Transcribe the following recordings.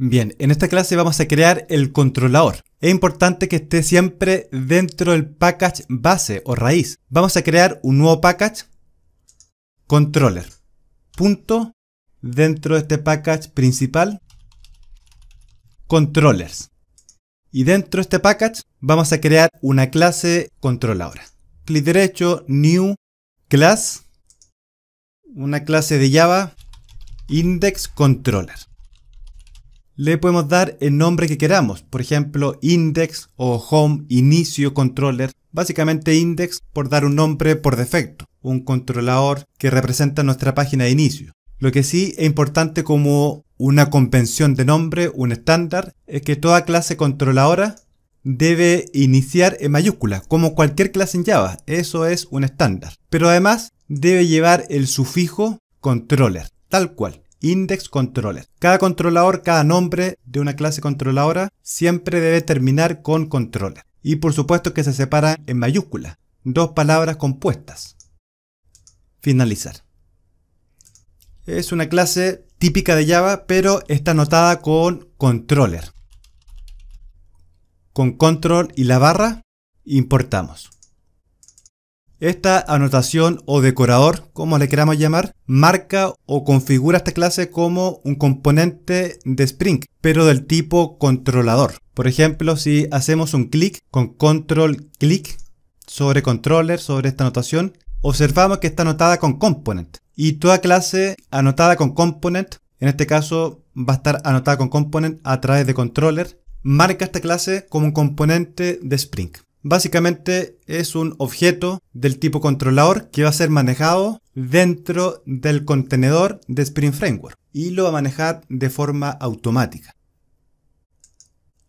Bien, en esta clase vamos a crear el controlador. Es importante que esté siempre dentro del package base o raíz. Vamos a crear un nuevo package controller. Punto dentro de este package principal controllers. Y dentro de este package vamos a crear una clase controladora. Clic derecho, new class, una clase de Java index controller le podemos dar el nombre que queramos, por ejemplo index o home inicio controller, básicamente index por dar un nombre por defecto, un controlador que representa nuestra página de inicio. Lo que sí es importante como una convención de nombre, un estándar, es que toda clase controladora debe iniciar en mayúscula, como cualquier clase en Java, eso es un estándar. Pero además debe llevar el sufijo controller, tal cual index controller. Cada controlador, cada nombre de una clase controladora siempre debe terminar con controller. Y por supuesto que se separa en mayúsculas, dos palabras compuestas. Finalizar. Es una clase típica de Java, pero está anotada con controller. Con control y la barra importamos. Esta anotación o decorador, como le queramos llamar, marca o configura esta clase como un componente de Spring, pero del tipo controlador. Por ejemplo, si hacemos un clic con control clic sobre controller, sobre esta anotación, observamos que está anotada con component. Y toda clase anotada con component, en este caso va a estar anotada con component a través de controller, marca esta clase como un componente de Spring. Básicamente es un objeto del tipo controlador que va a ser manejado dentro del contenedor de Spring Framework y lo va a manejar de forma automática.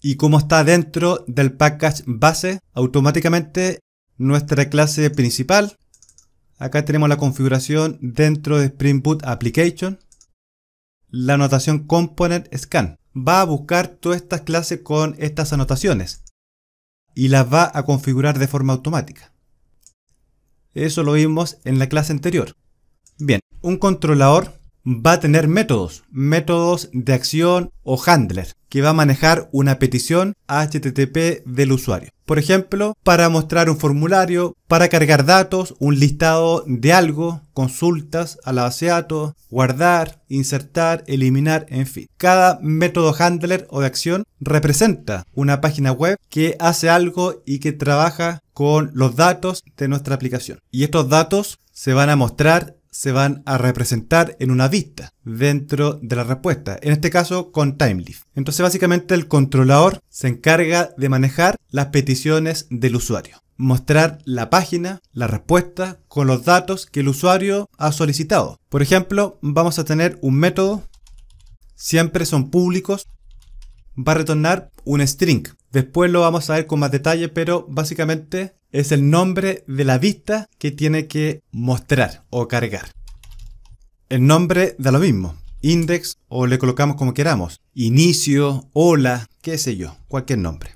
Y como está dentro del package base, automáticamente nuestra clase principal, acá tenemos la configuración dentro de Spring Boot Application, la anotación Component Scan. Va a buscar todas estas clases con estas anotaciones y las va a configurar de forma automática. Eso lo vimos en la clase anterior. Bien, un controlador va a tener métodos, métodos de acción o handler, que va a manejar una petición HTTP del usuario. Por ejemplo, para mostrar un formulario, para cargar datos, un listado de algo, consultas a la base de datos, guardar, insertar, eliminar, en fin. Cada método handler o de acción representa una página web que hace algo y que trabaja con los datos de nuestra aplicación. Y estos datos se van a mostrar se van a representar en una vista dentro de la respuesta, en este caso con TimeLeaf. Entonces básicamente el controlador se encarga de manejar las peticiones del usuario, mostrar la página, la respuesta con los datos que el usuario ha solicitado. Por ejemplo, vamos a tener un método, siempre son públicos, va a retornar un string. Después lo vamos a ver con más detalle, pero básicamente es el nombre de la vista que tiene que mostrar o cargar. El nombre da lo mismo, index o le colocamos como queramos, inicio, hola, qué sé yo, cualquier nombre.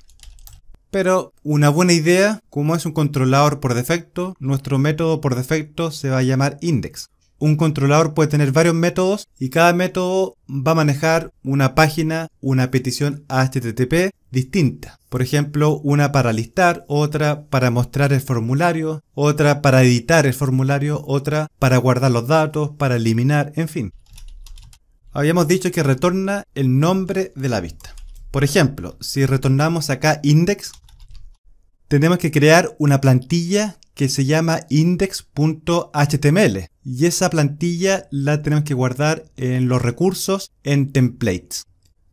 Pero una buena idea, como es un controlador por defecto, nuestro método por defecto se va a llamar index. Un controlador puede tener varios métodos y cada método va a manejar una página, una petición HTTP distinta. Por ejemplo, una para listar, otra para mostrar el formulario, otra para editar el formulario, otra para guardar los datos, para eliminar, en fin. Habíamos dicho que retorna el nombre de la vista. Por ejemplo, si retornamos acá index, tenemos que crear una plantilla que se llama index.html y esa plantilla la tenemos que guardar en los recursos en templates.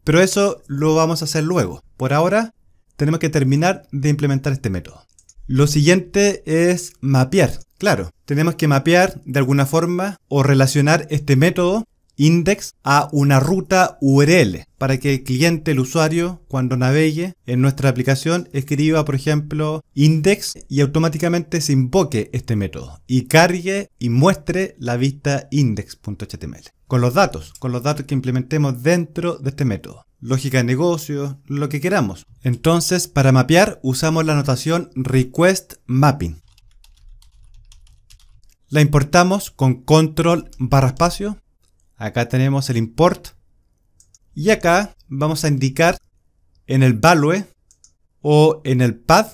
Pero eso lo vamos a hacer luego. Por ahora tenemos que terminar de implementar este método. Lo siguiente es mapear. Claro, tenemos que mapear de alguna forma o relacionar este método index a una ruta URL para que el cliente, el usuario, cuando navegue en nuestra aplicación, escriba, por ejemplo, index y automáticamente se invoque este método y cargue y muestre la vista index.html con los datos, con los datos que implementemos dentro de este método lógica de negocio, lo que queramos. Entonces, para mapear usamos la notación request mapping. La importamos con control barra espacio Acá tenemos el import. Y acá vamos a indicar en el value o en el path,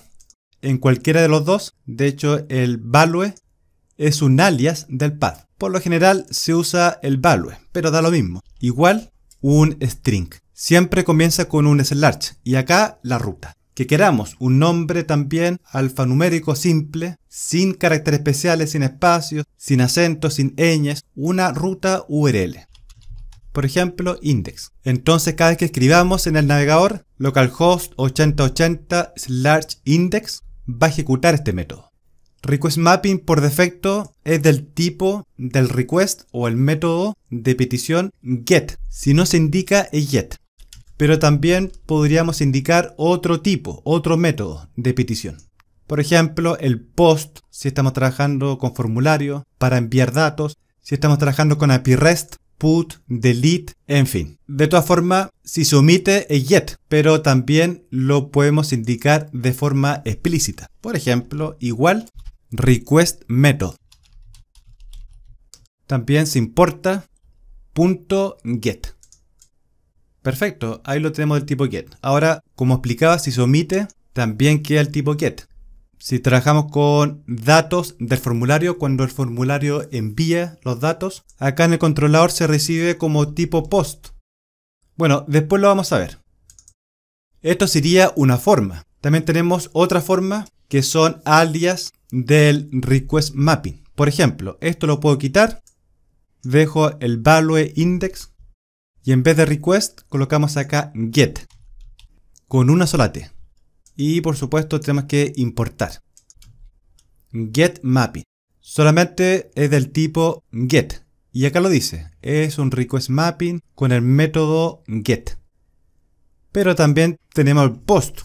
en cualquiera de los dos. De hecho, el value es un alias del path. Por lo general se usa el value, pero da lo mismo. Igual un string. Siempre comienza con un slash y acá la ruta que queramos un nombre también alfanumérico simple, sin caracteres especiales, sin espacios, sin acentos, sin ñes, una ruta URL. Por ejemplo, index. Entonces cada vez que escribamos en el navegador localhost 8080 slash index va a ejecutar este método. Request mapping por defecto es del tipo del request o el método de petición get. Si no se indica es get. Pero también podríamos indicar otro tipo, otro método de petición. Por ejemplo, el POST, si estamos trabajando con formulario, para enviar datos, si estamos trabajando con API REST, put, delete, en fin. De todas formas, si se omite es get, pero también lo podemos indicar de forma explícita. Por ejemplo, igual request method. También se importa punto .get. Perfecto, ahí lo tenemos del tipo get. Ahora, como explicaba, si se omite, también queda el tipo get. Si trabajamos con datos del formulario, cuando el formulario envía los datos, acá en el controlador se recibe como tipo post. Bueno, después lo vamos a ver. Esto sería una forma. También tenemos otra forma que son alias del request mapping. Por ejemplo, esto lo puedo quitar. Dejo el value index y en vez de request, colocamos acá get, con una sola T. Y por supuesto tenemos que importar. Get mapping. Solamente es del tipo get. Y acá lo dice, es un request mapping con el método get. Pero también tenemos el post.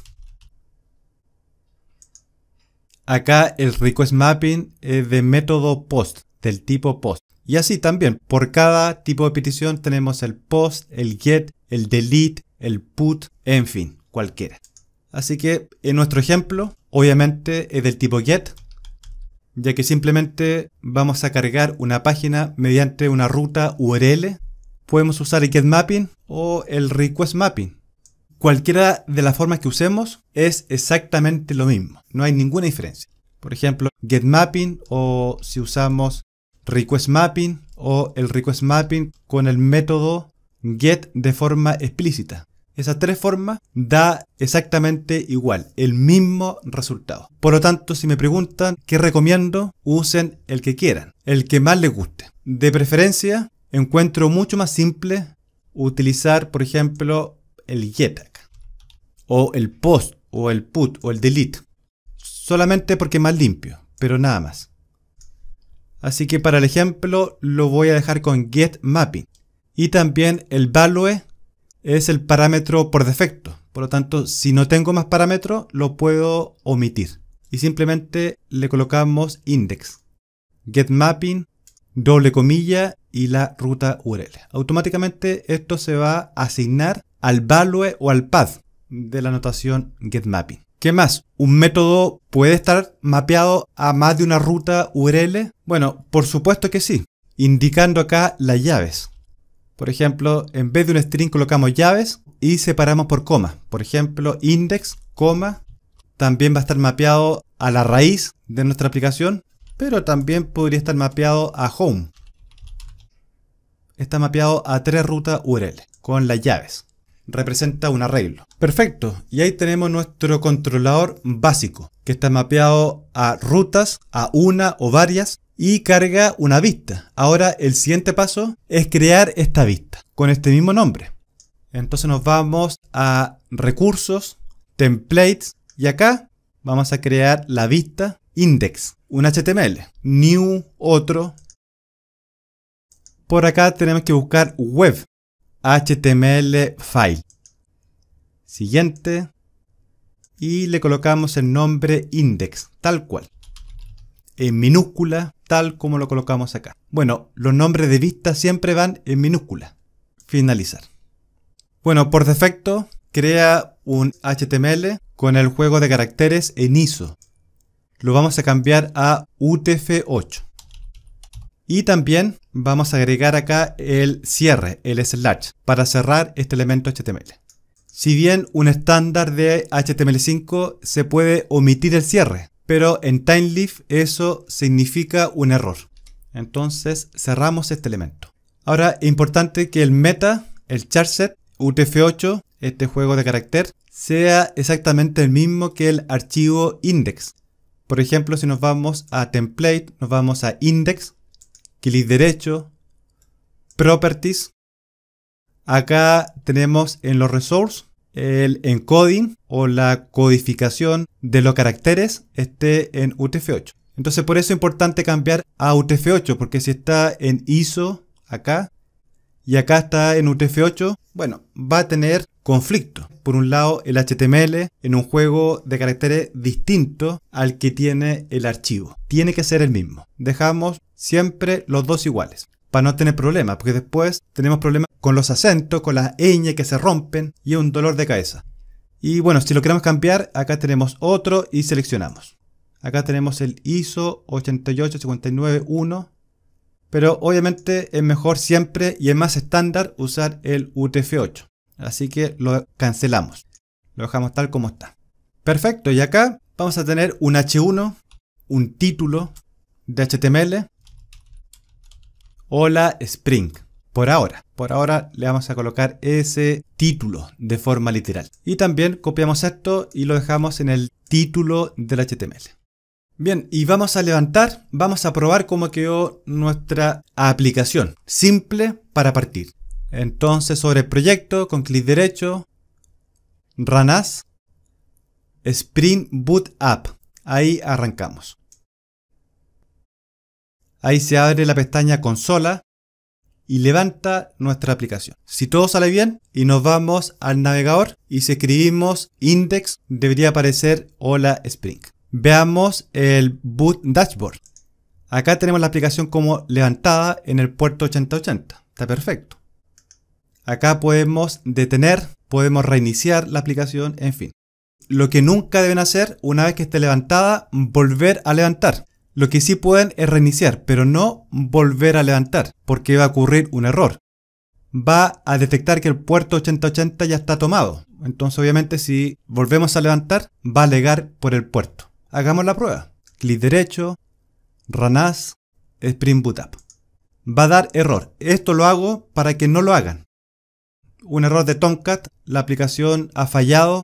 Acá el request mapping es de método post, del tipo post. Y así también, por cada tipo de petición tenemos el post, el get, el delete, el put, en fin, cualquiera. Así que en nuestro ejemplo, obviamente es del tipo get, ya que simplemente vamos a cargar una página mediante una ruta URL. Podemos usar el get mapping o el request mapping. Cualquiera de las formas que usemos es exactamente lo mismo, no hay ninguna diferencia. Por ejemplo, get mapping o si usamos request mapping o el request mapping con el método get de forma explícita. Esas tres formas da exactamente igual, el mismo resultado. Por lo tanto, si me preguntan qué recomiendo, usen el que quieran, el que más les guste. De preferencia, encuentro mucho más simple utilizar, por ejemplo, el get o el post, o el put, o el delete, solamente porque es más limpio, pero nada más. Así que para el ejemplo lo voy a dejar con GetMapping. Y también el value es el parámetro por defecto. Por lo tanto, si no tengo más parámetros, lo puedo omitir. Y simplemente le colocamos index. GetMapping, doble comilla y la ruta URL. Automáticamente esto se va a asignar al value o al path de la notación GetMapping. ¿Qué más? ¿Un método puede estar mapeado a más de una ruta URL? Bueno, por supuesto que sí, indicando acá las llaves. Por ejemplo, en vez de un string colocamos llaves y separamos por coma. Por ejemplo, index, coma, también va a estar mapeado a la raíz de nuestra aplicación, pero también podría estar mapeado a home. Está mapeado a tres rutas URL con las llaves representa un arreglo. Perfecto, y ahí tenemos nuestro controlador básico, que está mapeado a rutas, a una o varias, y carga una vista. Ahora el siguiente paso es crear esta vista, con este mismo nombre. Entonces nos vamos a recursos, templates, y acá vamos a crear la vista index, un HTML, new, otro. Por acá tenemos que buscar web, HTML file. Siguiente. Y le colocamos el nombre index, tal cual. En minúscula, tal como lo colocamos acá. Bueno, los nombres de vista siempre van en minúscula. Finalizar. Bueno, por defecto, crea un HTML con el juego de caracteres en ISO. Lo vamos a cambiar a UTF-8. Y también vamos a agregar acá el cierre, el slash, para cerrar este elemento HTML. Si bien un estándar de HTML5 se puede omitir el cierre, pero en TimeLeaf eso significa un error. Entonces cerramos este elemento. Ahora, importante que el meta, el charset, UTF-8, este juego de carácter, sea exactamente el mismo que el archivo index. Por ejemplo, si nos vamos a template, nos vamos a index, clic derecho, properties. Acá tenemos en los resources el encoding o la codificación de los caracteres esté en UTF-8. Entonces por eso es importante cambiar a UTF-8 porque si está en ISO acá y acá está en UTF-8, bueno, va a tener conflicto. Por un lado, el HTML en un juego de caracteres distinto al que tiene el archivo. Tiene que ser el mismo. Dejamos Siempre los dos iguales. Para no tener problemas, porque después tenemos problemas con los acentos, con las ñ que se rompen y un dolor de cabeza. Y bueno, si lo queremos cambiar, acá tenemos otro y seleccionamos. Acá tenemos el ISO 88591. Pero obviamente es mejor siempre y es más estándar usar el UTF-8. Así que lo cancelamos. Lo dejamos tal como está. Perfecto, y acá vamos a tener un H1, un título de HTML Hola Spring. Por ahora, por ahora le vamos a colocar ese título de forma literal. Y también copiamos esto y lo dejamos en el título del HTML. Bien, y vamos a levantar, vamos a probar cómo quedó nuestra aplicación. Simple para partir. Entonces sobre el proyecto, con clic derecho, Ranas, Spring Boot App. Ahí arrancamos. Ahí se abre la pestaña consola y levanta nuestra aplicación. Si todo sale bien y nos vamos al navegador y si escribimos index debería aparecer hola Spring. Veamos el boot dashboard. Acá tenemos la aplicación como levantada en el puerto 8080. Está perfecto. Acá podemos detener, podemos reiniciar la aplicación, en fin. Lo que nunca deben hacer una vez que esté levantada, volver a levantar. Lo que sí pueden es reiniciar, pero no volver a levantar, porque va a ocurrir un error. Va a detectar que el puerto 8080 ya está tomado. Entonces obviamente si volvemos a levantar, va a alegar por el puerto. Hagamos la prueba. Clic derecho, Ranas, Spring Boot Up. Va a dar error. Esto lo hago para que no lo hagan. Un error de Tomcat, la aplicación ha fallado,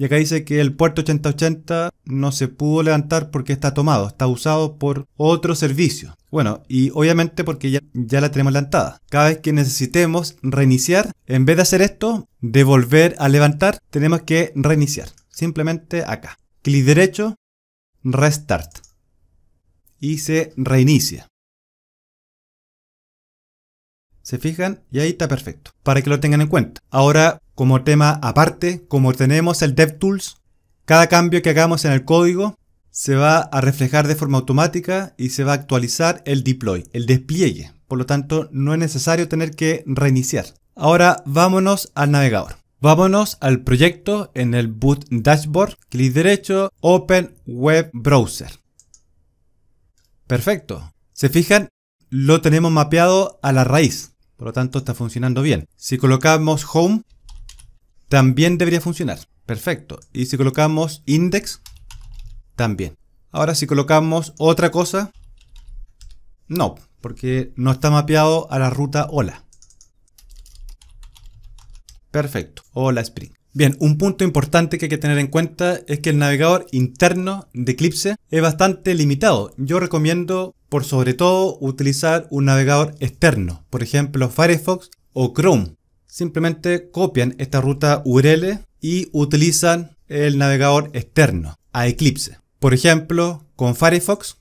y acá dice que el puerto 8080 no se pudo levantar porque está tomado, está usado por otro servicio. Bueno, y obviamente porque ya, la tenemos levantada. Cada vez que necesitemos reiniciar, en vez de hacer esto, de volver a levantar, tenemos que reiniciar. Simplemente acá. Clic derecho, restart. Y se reinicia. ¿Se fijan? Y ahí está perfecto. Para que lo tengan en cuenta. Ahora como tema aparte, como tenemos el DevTools, cada cambio que hagamos en el código se va a reflejar de forma automática y se va a actualizar el deploy, el despliegue. Por lo tanto, no es necesario tener que reiniciar. Ahora vámonos al navegador. Vámonos al proyecto en el Boot Dashboard, clic derecho, Open Web Browser. Perfecto. Se fijan, lo tenemos mapeado a la raíz. Por lo tanto, está funcionando bien. Si colocamos Home, también debería funcionar. Perfecto. Y si colocamos index, también. Ahora si colocamos otra cosa, no, porque no está mapeado a la ruta hola. Perfecto. Hola Spring. Bien, un punto importante que hay que tener en cuenta es que el navegador interno de Eclipse es bastante limitado. Yo recomiendo, por sobre todo, utilizar un navegador externo, por ejemplo Firefox o Chrome, simplemente copian esta ruta URL y utilizan el navegador externo a Eclipse. Por ejemplo, con Firefox,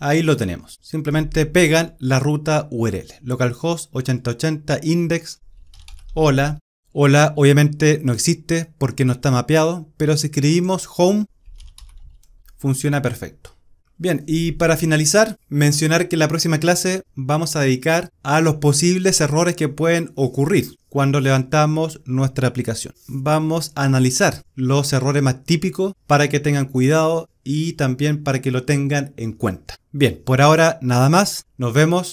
ahí lo tenemos. Simplemente pegan la ruta URL, localhost 8080 index, hola. Hola obviamente no existe porque no está mapeado, pero si escribimos home, funciona perfecto. Bien, y para finalizar, mencionar que la próxima clase vamos a dedicar a los posibles errores que pueden ocurrir cuando levantamos nuestra aplicación. Vamos a analizar los errores más típicos para que tengan cuidado y también para que lo tengan en cuenta. Bien, por ahora nada más. Nos vemos.